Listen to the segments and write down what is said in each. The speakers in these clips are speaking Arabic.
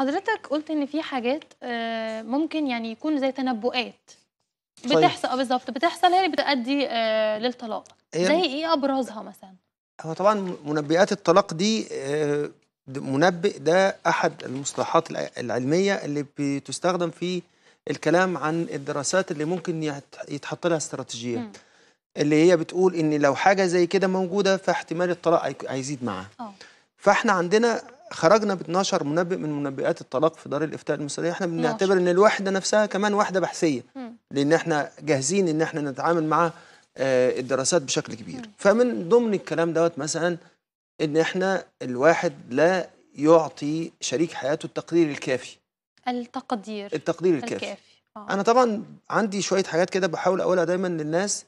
حضرتك قلت ان في حاجات آه، ممكن يعني يكون زي تنبؤات طيب. بتحصل طيب. بالظبط بتحصل هي اللي بتؤدي آه، للطلاق زي ايه ابرزها مثلا هو طبعا منبئات الطلاق دي منبئ ده احد المصطلحات العلميه اللي بتستخدم في الكلام عن الدراسات اللي ممكن يتحط لها استراتيجيه اللي هي بتقول ان لو حاجه زي كده موجوده فاحتمال الطلاق هيزيد معاها فاحنا عندنا خرجنا ب 12 منبئ من منبئات الطلاق في دار الافتاء المصريه احنا بنعتبر ان الوحده نفسها كمان وحده بحثيه لان احنا جاهزين ان احنا نتعامل مع آه، الدراسات بشكل كبير فمن ضمن الكلام دوت مثلا ان احنا الواحد لا يعطي شريك حياته التقدير الكافي التقدير التقدير الكافي, الكافي. آه. انا طبعا عندي شويه حاجات كده بحاول اقولها دايما للناس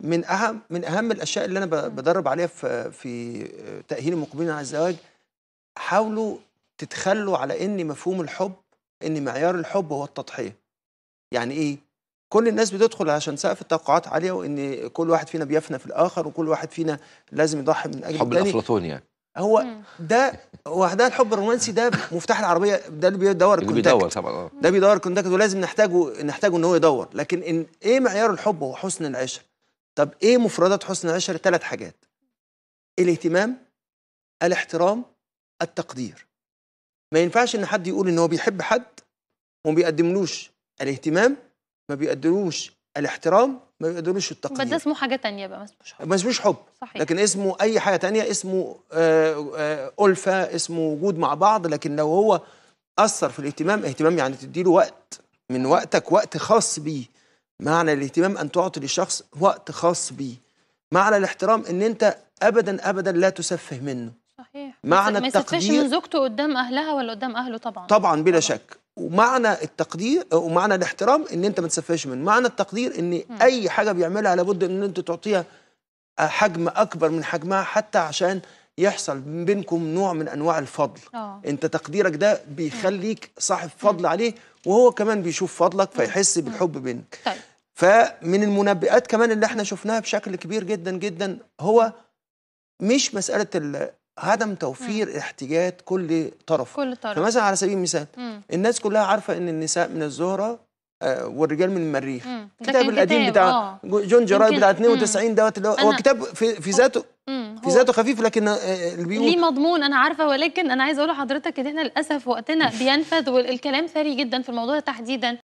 من اهم من اهم الاشياء اللي انا بدرب عليها في في تاهيل المقبلين على الزواج حاولوا تتخلوا على ان مفهوم الحب ان معيار الحب هو التضحيه يعني ايه كل الناس بتدخل عشان سقف التوقعات عاليه وان كل واحد فينا بيفنى في الاخر وكل واحد فينا لازم يضحي من اجل الحب الافلاطوني يعني هو ده وحدها الحب الرومانسي ده مفتاح العربيه ده اللي بيدور اللي بيدور طبعا آه. ده بيدور الكونتاكت ولازم نحتاجه نحتاجه ان هو يدور لكن إن ايه معيار الحب هو حسن العشره طب ايه مفردات حسن العشره ثلاث حاجات الاهتمام الاحترام التقدير ما ينفعش ان حد يقول ان هو بيحب حد وما بيقدملوش الاهتمام ما بيقدملوش الاحترام ما بيقدملوش التقدير بس ده اسمه حاجه ثانيه بقى ما اسمهوش حب ما اسمهوش حب صحيح. لكن اسمه اي حاجه ثانيه اسمه آآ آه، آآ آه، الفه اسمه وجود مع بعض لكن لو هو اثر في الاهتمام اهتمام يعني تديله وقت من وقتك وقت خاص بيه معنى الاهتمام ان تعطي للشخص وقت خاص بيه معنى الاحترام ان انت ابدا ابدا لا تسفه منه معنى ما التقدير ما من زوجته قدام اهلها ولا قدام اهله طبعا طبعا بلا شك ومعنى التقدير ومعنى الاحترام ان انت ما تسفهش منه معنى التقدير ان م. اي حاجه بيعملها لابد ان انت تعطيها حجم اكبر من حجمها حتى عشان يحصل بينكم نوع من انواع الفضل أوه. انت تقديرك ده بيخليك صاحب فضل م. عليه وهو كمان بيشوف فضلك فيحس بالحب بينك طيب. فمن المنبئات كمان اللي احنا شفناها بشكل كبير جدا جدا هو مش مساله عدم توفير مم. احتياجات كل طرف كل طرف فمثلا على سبيل المثال مم. الناس كلها عارفه ان النساء من الزهره آه، والرجال من المريخ الكتاب القديم بتاع أوه. جون جراي بتاع 92 دوت اللي هو كتاب في, في ذاته في ذاته خفيف لكن آه، آه، اللي بيقول ليه مضمون انا عارفه ولكن انا عايزه اقول لحضرتك ان احنا للاسف وقتنا بينفذ والكلام ثري جدا في الموضوع ده تحديدا